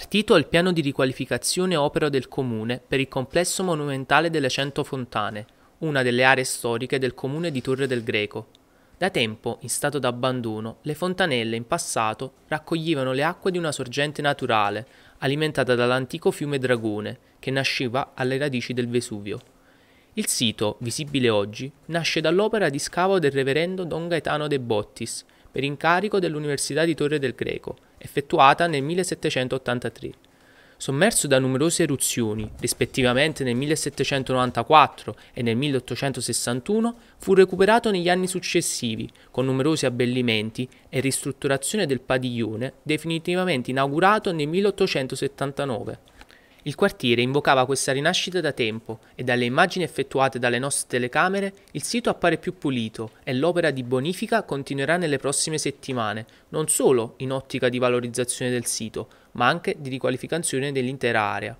Partito il piano di riqualificazione opera del comune per il complesso monumentale delle Cento Fontane, una delle aree storiche del comune di Torre del Greco. Da tempo, in stato d'abbandono, le fontanelle in passato raccoglievano le acque di una sorgente naturale, alimentata dall'antico fiume Dragone, che nasceva alle radici del Vesuvio. Il sito, visibile oggi, nasce dall'opera di scavo del reverendo Don Gaetano De Bottis, per incarico dell'Università di Torre del Greco, effettuata nel 1783. Sommerso da numerose eruzioni, rispettivamente nel 1794 e nel 1861, fu recuperato negli anni successivi, con numerosi abbellimenti e ristrutturazione del padiglione, definitivamente inaugurato nel 1879. Il quartiere invocava questa rinascita da tempo e dalle immagini effettuate dalle nostre telecamere il sito appare più pulito e l'opera di bonifica continuerà nelle prossime settimane, non solo in ottica di valorizzazione del sito, ma anche di riqualificazione dell'intera area.